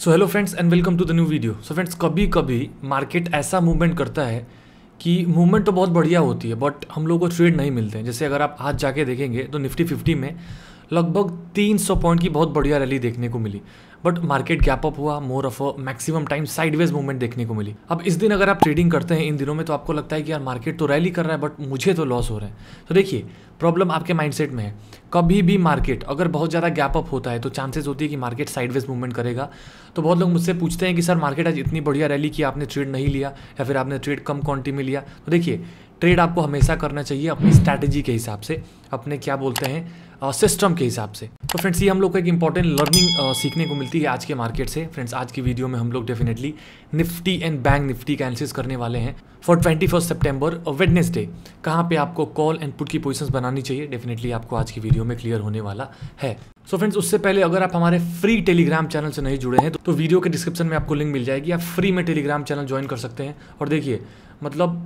so hello friends and welcome to the new video so friends कभी कभी market ऐसा movement करता है कि मूवमेंट तो बहुत बढ़िया होती है बट हम लोग को ट्रेड नहीं मिलते हैं जैसे अगर आप आज जाके देखेंगे तो निफ्टी फिफ्टी में लगभग 300 पॉइंट की बहुत बढ़िया रैली देखने को मिली बट मार्केट गैप अप हुआ more of a maximum time sideways movement देखने को मिली अब इस दिन अगर आप ट्रेडिंग करते हैं इन दिनों में तो आपको लगता है कि यार मार्केट तो रैली कर रहा है बट मुझे तो लॉस हो रहा है तो देखिए प्रॉब्लम आपके माइंडसेट में है कभी भी मार्केट अगर बहुत ज़्यादा गैप अप होता है तो चांसेस होती है कि मार्केट साइडवेज मूवमेंट करेगा तो बहुत लोग मुझसे पूछते हैं कि सर मार्केट आज इतनी बढ़िया रैली की आपने ट्रेड नहीं लिया या फिर आपने ट्रेड कम क्वांटिटी में लिया तो देखिए ट्रेड आपको हमेशा करना चाहिए अपनी स्ट्रैटेजी के हिसाब से अपने क्या बोलते हैं सिस्टम के हिसाब से तो फ्रेंड्स ये हम लोग को एक इंपॉर्टेंट लर्निंग सीखने को मिलती है आज के मार्केट से फ्रेंड्स आज की वीडियो में हम लोग definitely Nifty and bank Nifty का एनालिसिस करने वाले हैं for twenty first September Wednesday कहाँ पे आपको कॉल एंड पुट की पोजिशन बनानी चाहिए डेफिनेटली आपको आज की वीडियो में क्लियर होने वाला है सो so फ्रेंड्स उससे पहले अगर आप हमारे फ्री टेलीग्राम चैनल से नहीं जुड़े हैं तो वीडियो तो के डिस्क्रिप्शन में आपको लिंक मिल जाएगी आप फ्री में टेलीग्राम चैनल ज्वाइन कर सकते हैं और देखिए मतलब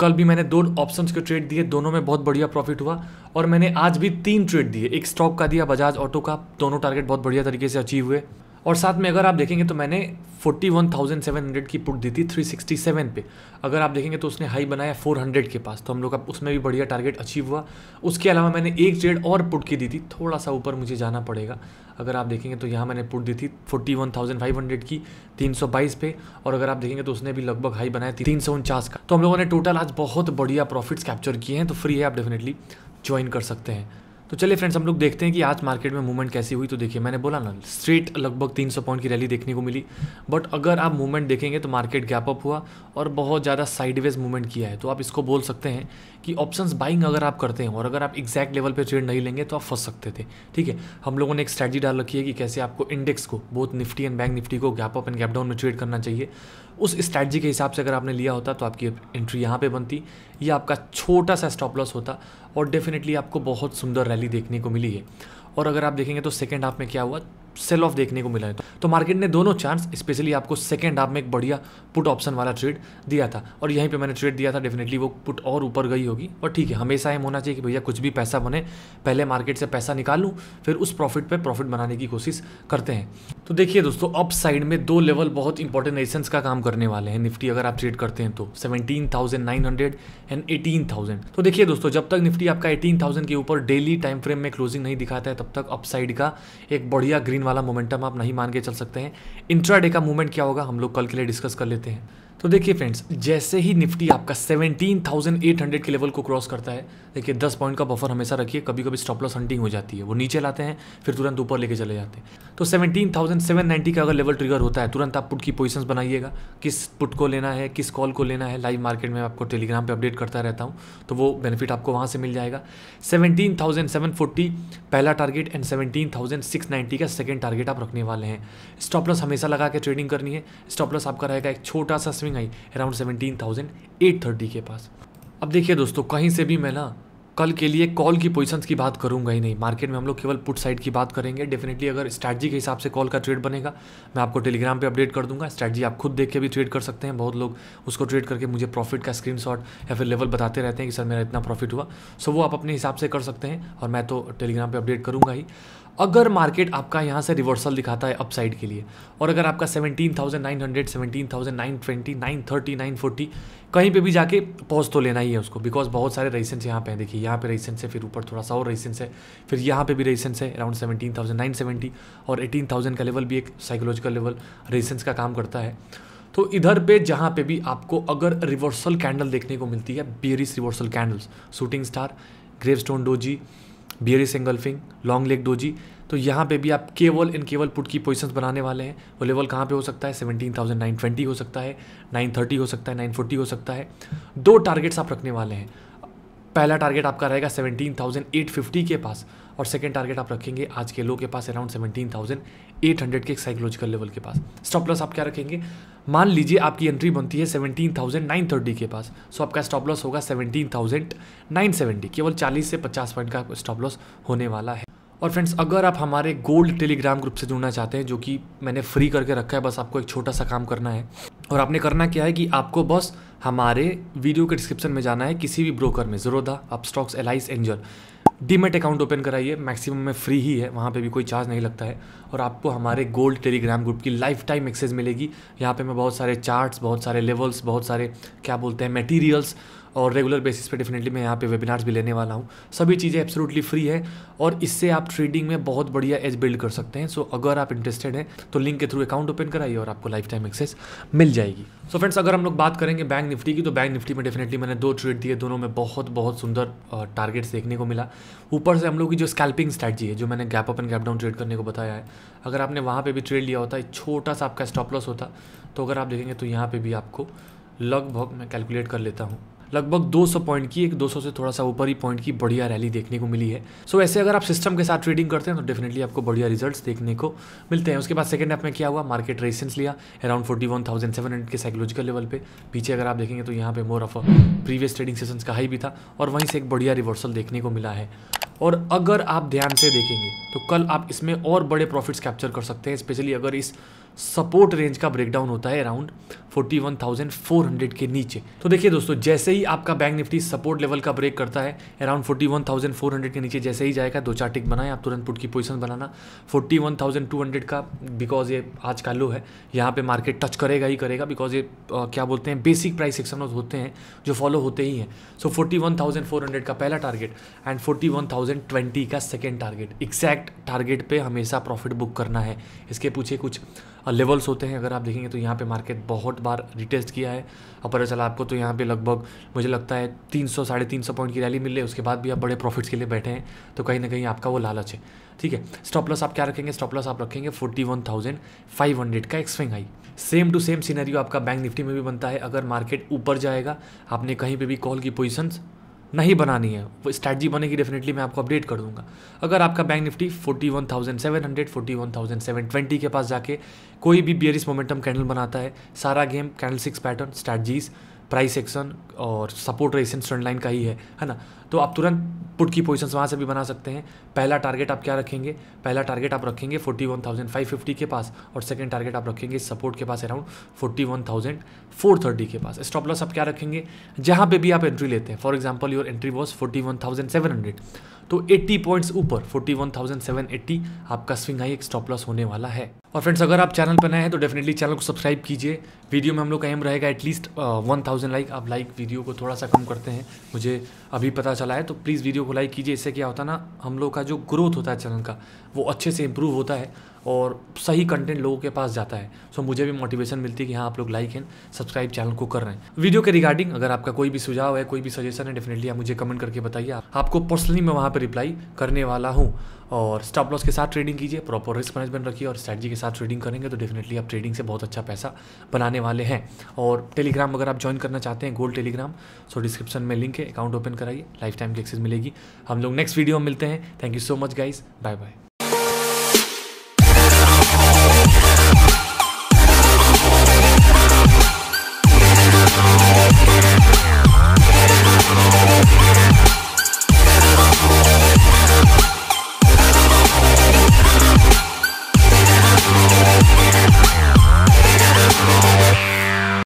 कल भी मैंने दो ऑप्शंस के ट्रेड दिए दोनों में बहुत बढ़िया प्रॉफिट हुआ और मैंने आज भी तीन ट्रेड दिए एक स्टॉक का दिया बजाज ऑटो का दोनों टारगेट बहुत बढ़िया तरीके से अचीव हुए और साथ में अगर आप देखेंगे तो मैंने 41,700 की पुट दी थी 367 पे अगर आप देखेंगे तो उसने हाई बनाया 400 के पास तो हम लोग का उसमें भी बढ़िया टारगेट अचीव हुआ उसके अलावा मैंने एक ट्रेड और पुट की दी थी थोड़ा सा ऊपर मुझे जाना पड़ेगा अगर आप देखेंगे तो यहाँ मैंने पुट दी थी 41,500 की 322 पे और अगर आप देखेंगे तो उसने भी लगभग हाई बनाया तीन सौ उनचास का तो हम लोगों ने टोटल आज बहुत बढ़िया प्रॉफिट्स कैप्चर किए हैं तो फ्री है आप डेफिनेटली ज्वाइन कर सकते हैं तो चलिए फ्रेंड्स हम लोग देखते हैं कि आज मार्केट में मूवमेंट कैसी हुई तो देखिए मैंने बोला ना स्ट्रेट लगभग 300 पॉइंट की रैली देखने को मिली बट अगर आप मूवमेंट देखेंगे तो मार्केट गैप अप हुआ और बहुत ज़्यादा साइडवेज मूवमेंट किया है तो आप इसको बोल सकते हैं कि ऑप्शंस बाइंग अगर आप करते हैं और अगर आप एक्जैक्ट लेवल पर ट्रेड नहीं लेंगे तो आप फंस सकते थे ठीक है हम लोगों ने एक स्ट्रैटी डाल रखी है कि कैसे आपको इंडेक्स को बहुत निफ्टी एंड बैंक निफ्टी को gap up and gap down में ट्रेड करना चाहिए उस स्ट्रैटी के हिसाब से अगर आपने लिया होता तो आपकी एंट्री यहाँ पर बनती या आपका छोटा सा स्टॉप लॉस होता और डेफिनेटली आपको बहुत सुंदर रैली देखने को मिली है और अगर आप देखेंगे तो सेकेंड हाफ में क्या हुआ सेल ऑफ देखने को मिला है तो मार्केट ने दोनों चांस स्पेशली आपको सेकेंड हाफ में एक बढ़िया पुट ऑप्शन वाला ट्रेड दिया था और यहीं पे मैंने ट्रेड दिया था डेफिनेटली वो पुट और ऊपर गई होगी और ठीक है हमेशा एम होना चाहिए कि भैया कुछ भी पैसा बने पहले मार्केट से पैसा निकाल लूँ फिर उस प्रॉफिट पर प्रॉफिट बनाने की कोशिश करते हैं तो देखिए दोस्तों अप साइड में दो लेवल बहुत इंपॉर्टेंट रेसेंस का काम करने वाले हैं निफ्टी अगर आप ट्रेड करते हैं तो 17,900 एंड 18,000 तो देखिए दोस्तों जब तक निफ्टी आपका 18,000 के ऊपर डेली टाइम फ्रेम में क्लोजिंग नहीं दिखाता है तब तक अप साइड का एक बढ़िया ग्रीन वाला मोमेंटम आप नहीं मान के चल सकते हैं इंट्राडे का मूवमेंट क्या होगा हम लोग कल के लिए डिस्कस कर लेते हैं तो देखिए फ्रेंड्स जैसे ही निफ्टी आपका 17,800 के लेवल को क्रॉस करता है देखिए 10 पॉइंट का बफर हमेशा रखिए कभी कभी स्टॉप लॉस हंटिंग हो जाती है वो नीचे लाते हैं फिर तुरंत ऊपर लेके चले जाते हैं तो 17,790 का अगर लेवल ट्रिगर होता है तुरंत आप पुट की पोजिशन बनाइएगा किस पुट को लेना है किस कॉल को लेना है लाइव मार्केट में आपको टेलीग्राम पर अपडेट करता रहता हूँ तो वो बेनिफिट आपको वहाँ से मिल जाएगा सेवनटीन पहला टारगेट एंड सेवनटीन का सेकेंड टारगेट आप रखने वाले हैं स्टॉप लॉस हमेशा लगा के ट्रेडिंग करनी है स्टॉप लॉस आपका रहेगा एक छोटा सा swing high around seventeen thousand eight thirty के पास अब देखिए दोस्तों कहीं से भी मैं ना कल के लिए कॉल की पोजीशंस की बात करूंगा ही नहीं मार्केट में हम लोग केवल पुट साइड की बात करेंगे डेफिनेटली अगर स्ट्रैटजी के हिसाब से कॉल का ट्रेड बनेगा मैं आपको टेलीग्राम पे अपडेट कर दूंगा स्ट्रैटजी आप खुद देख के भी ट्रेड कर सकते हैं बहुत लोग उसको ट्रेड करके मुझे प्रॉफिट का स्क्रीन या फिर लेवल बताते रहते हैं कि सर मेरा इतना प्रॉफिट हुआ सो वो आप अपने हिसाब से कर सकते हैं और मैं तो टेलीग्राम पर अपडेट करूँगा ही अगर मार्केट आपका यहाँ से रिवर्सल दिखाता है अपसाइड के लिए और अगर आपका 17,900, 17,920, 930, 940 कहीं पे भी जाके पॉज तो लेना ही है उसको बिकॉज बहुत सारे रेसेंस यहाँ पे हैं देखिए यहाँ पे रेसेंस है फिर ऊपर थोड़ा सा और रेसेंस है फिर यहाँ पे भी रेसेंस है अराउंड 17,970 और 18,000 का लेवल भी एक साइकोलॉजिकल लेवल रेसेंस का काम करता है तो इधर पे जहाँ पे भी आपको अगर रिवर्सल कैंडल देखने को मिलती है bearish reversal candles shooting star gravestone doji bearish engulfing long leg doji तो यहाँ पे भी आप केवल इन केवल पुट की पोजिशन बनाने वाले हैं वो लेवल कहाँ पे हो सकता है सेवनटीन थाउजेंड नाइन ट्वेंटी हो सकता है नाइन थर्टी हो सकता है नाइन फोर्टी हो सकता है दो टारगेट्स आप रखने वाले हैं पहला टारगेट आपका रहेगा सेवनटीन थाउजेंड एट फिफ्टी के पास और सेकेंड टारगेट आप रखेंगे आज के लो के पास around seventeen thousand eight hundred के साइकोलॉजिकल लेवल के पास स्टॉप लॉस आप क्या रखेंगे मान लीजिए आपकी एंट्री बनती है सेवनटीन थाउजेंड नाइन थर्टी के पास सो आपका स्टॉप लॉस होगा सेवनटीन थाउजेंड नाइन सेवेंटी केवल चालीस से पचास पॉइंट का स्टॉप लॉस होने वाला है और फ्रेंड्स अगर आप हमारे गोल्ड टेलीग्राम ग्रुप से जुड़ना चाहते हैं जो कि मैंने फ्री करके रखा है बस आपको एक छोटा सा काम करना है और आपने करना क्या है कि आपको बस हमारे वीडियो के डिस्क्रिप्शन में जाना है किसी भी ब्रोकर में ज़रोदा आप stocks Alice Angel demat account open कराइए मैक्सिमम में फ्री ही है वहाँ पे भी कोई चार्ज नहीं लगता है और आपको हमारे गोल्ड टेलीग्राम ग्रुप की लाइफ टाइम एक्सेस मिलेगी यहाँ पे मैं बहुत सारे चार्ट्स बहुत सारे लेवल्स बहुत सारे क्या बोलते हैं मटेरियल्स और रेगुलर बेसिस पे डेफिनेटली मैं यहाँ पे वेबिनार्स भी लेने वाला हूँ सभी चीज़ें एब्सोल्युटली फ्री है और इससे आप ट्रेडिंग में बहुत बढ़िया एज बिल्ड कर सकते हैं सो so, अगर आप इंटरेस्टेड हैं तो लिंक के थ्रू अकाउंट ओपन कराइए और आपको लाइफ टाइम एक्सेस मिल जाएगी सो so, फ्रेंड्स अगर हम लोग बात करेंगे बैंक निफ्टी की तो बैंक निफ्टी में डेफिनेटली मैंने दो ट्रेड दिए दोनों में बहुत बहुत सुंदर टारगेट्स देखने को मिला ऊपर से हम लोग की जो स्कैल्पिंग स्ट्रैटी है जो मैंने gap up and gap down trade करने को बताया है अगर आपने वहाँ पे भी ट्रेड लिया होता एक छोटा सा आपका स्टॉप लॉस होता तो अगर आप देखेंगे तो यहाँ पे भी आपको लगभग मैं कैलकुलेट कर लेता हूँ लगभग 200 पॉइंट की एक 200 से थोड़ा सा ऊपर ही पॉइंट की बढ़िया रैली देखने को मिली है सो so, ऐसे अगर आप सिस्टम के साथ ट्रेडिंग करते हैं तो डेफिनेटली आपको बढ़िया रिजल्ट्स देखने को मिलते हैं उसके बाद सेकंड हाफ में क्या हुआ मार्केट रेसेंस लिया अराउंड 41,700 के साइकोलॉजिकल लेवल पे पीछे अगर आप देखेंगे तो यहाँ पे more of previous trading session का हाई भी था और वहीं से एक बढ़िया रिवर्सल देखने को मिला है और अगर आप ध्यान से देखेंगे तो कल आप इसमें और बड़े प्रॉफिट्स कैप्चर कर सकते हैं स्पेशली अगर इस सपोर्ट रेंज का ब्रेकडाउन होता है अराउंड 41,400 के नीचे तो देखिए दोस्तों जैसे ही आपका बैंक निफ्टी सपोर्ट लेवल का ब्रेक करता है अराउंड 41,400 के नीचे जैसे ही जाएगा दो चार टिक बनाएं आप तुरंत पुट की पोजीशन बनाना 41,200 का बिकॉज ये आज का लो है यहाँ पे मार्केट टच करेगा ही करेगा बिकॉज ये आ, क्या बोलते हैं बेसिक प्राइस सेक्शन होते हैं जो फॉलो होते ही हैं सो फोर्टी का पहला टारगेट एंड फोर्टी का सेकेंड टारगेट एक्जैक्ट टारगेट पर हमेशा प्रॉफिट बुक करना है इसके पूछे कुछ लेवल्स होते हैं अगर आप देखेंगे तो यहाँ पे मार्केट बहुत बार रिटेस्ट किया है और पता चला आपको तो यहाँ पे लगभग मुझे लगता है तीन सौ साढ़े तीन सौ पॉइंट की रैली मिल रही है उसके बाद भी आप बड़े प्रॉफिट्स के लिए बैठे हैं तो कहीं ना कहीं आपका वो लालच है ठीक है स्टॉप लॉस आप क्या रखेंगे स्टॉप लॉस आप रखेंगे forty one thousand five hundred का swing high same to same scenario आपका बैंक निफ्टी में भी बनता है अगर मार्केट ऊपर जाएगा आपने कहीं पर भी कॉल की पोजिशंस नहीं बनानी है वो स्ट्रैटी बनेगी डेफिनेटली मैं आपको अपडेट कर दूंगा अगर आपका बैंक निफ्टी 41,700, 41,720 के पास जाके कोई भी बियरिस मोमेंटम कैंडल बनाता है सारा game candlestick pattern strategies price action और सपोर्ट रेसेंस ट्रेंड लाइन का ही है है ना तो आप तुरंत पुट की पोजिशन वहाँ से भी बना सकते हैं पहला टारगेट आप क्या रखेंगे पहला टारगेट आप रखेंगे forty one thousand five fifty के पास और सेकंड टारगेट आप रखेंगे सपोर्ट के पास around forty one thousand four thirty के पास स्टॉप लॉस आप क्या रखेंगे जहाँ पे भी आप एंट्री लेते हैं for example your entry was forty one thousand seven hundred तो एट्टी पॉइंट्स ऊपर forty one thousand seven eighty आपका स्विंग हाई एक स्टॉप लॉस होने वाला है और फ्रेंड्स अगर आप चैनल पर नए हैं तो डेफिनेटली चैनल को सब्सक्राइब कीजिए वीडियो में हम लोग का एम रहेगा एटलीस्ट वन थाउजेंड लाइक आप लाइक वीडियो को थोड़ा सा कम करते हैं मुझे अभी पता चला चला है तो प्लीज़ वीडियो को लाइक कीजिए इससे क्या होता है ना हम लोग का जो ग्रोथ होता है चैनल का वो अच्छे से इम्प्रूव होता है और सही कंटेंट लोगों के पास जाता है सो मुझे भी मोटिवेशन मिलती है कि हाँ आप लोग लाइक एंड सब्सक्राइब चैनल को कर रहे हैं वीडियो के रिगार्डिंग अगर आपका कोई भी सुझाव है कोई भी सजेशन है डेफिनेटली आप मुझे कमेंट करके बताइए आपको पर्सनली मैं वहाँ पर रिप्लाई करने वाला हूँ और स्टॉप लॉस के साथ ट्रेडिंग कीजिए प्रॉपर रिस्क मैनेजमेंट रखिए और स्ट्रैटी के साथ ट्रेडिंग करेंगे तो डेफिनेटली आप ट्रेडिंग से बहुत अच्छा पैसा बनाने वाले हैं और टेलीग्राम अगर आप ज्वाइन करना चाहते हैं गोल्ड टेलीग्राम सो डिस्क्रिप्शन में लिंक है अकाउंट ओपन कराइए लाइफ टाइम की एक्सेस मिलेगी हम लोग नेक्स्ट वीडियो में मिलते हैं thank you so much guys bye bye